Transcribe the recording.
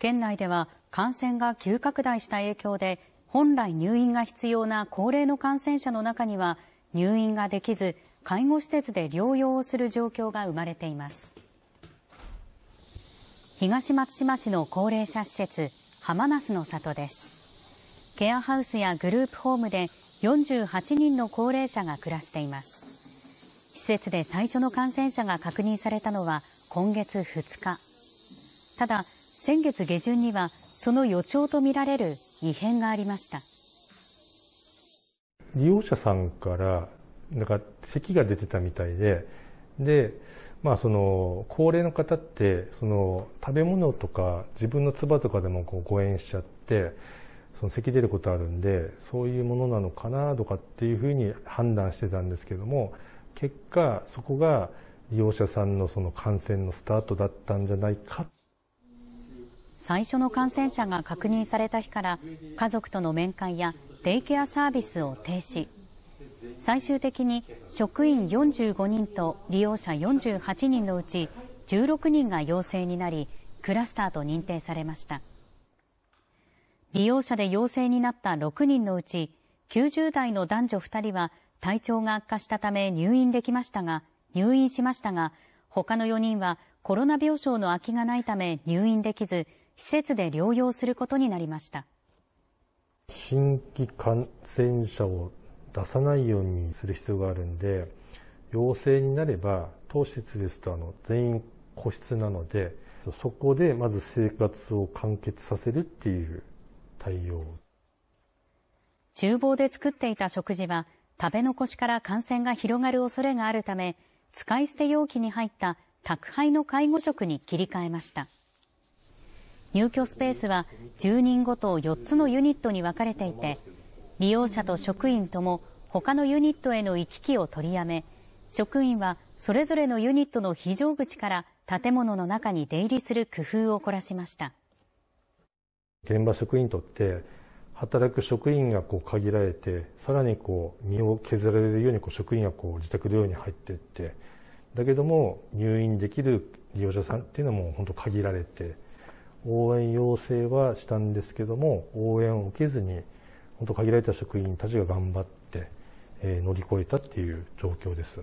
県内では感染が急拡大した影響で本来入院が必要な高齢の感染者の中には入院ができず介護施設で療養をする状況が生まれています東松島市の高齢者施設浜那須の里ですケアハウスやグループホームで48人の高齢者が暮らしています施設で最初の感染者が確認されたのは今月2日ただ先月下旬にはその予兆とみられる異変がありました利用者さんからなんか咳が出てたみたいでで、まあ、その高齢の方ってその食べ物とか自分の唾とかでもこう誤しちゃってその咳出ることあるんでそういうものなのかなとかっていうふうに判断してたんですけども結果そこが利用者さんのその感染のスタートだったんじゃないか最初の感染者が確認された日から家族との面会やデイケアサービスを停止最終的に職員45人と利用者48人のうち16人が陽性になりクラスターと認定されました利用者で陽性になった6人のうち90代の男女2人は体調が悪化したため入院できましたが入院しましたが他の4人はコロナ病床の空きがないため入院できず、施設で療養することになりました。新規感染者を出さないようにする必要があるんで、陽性になれば、当施設ですとあの全員個室なので、そこでまず生活を完結させるっていう対応。厨房で作っていた食事は、食べ残しから感染が広がる恐れがあるため、使い捨て容器に入った宅配の介護職に切り替えました。入居スペースは1人ごと4つのユニットに分かれていて、利用者と職員とも他のユニットへの行き来を取りやめ、職員はそれぞれのユニットの非常口から建物の中に出入りする工夫を凝らしました。現場職員にとって働く職員がこう限られてさらにこう身を削られるようにこう職員がこう自宅のように入っていってだけども入院できる利用者さんっていうのはもう本当限られて応援要請はしたんですけども応援を受けずに本当限られた職員たちが頑張って、え乗り越えたっていう状況です。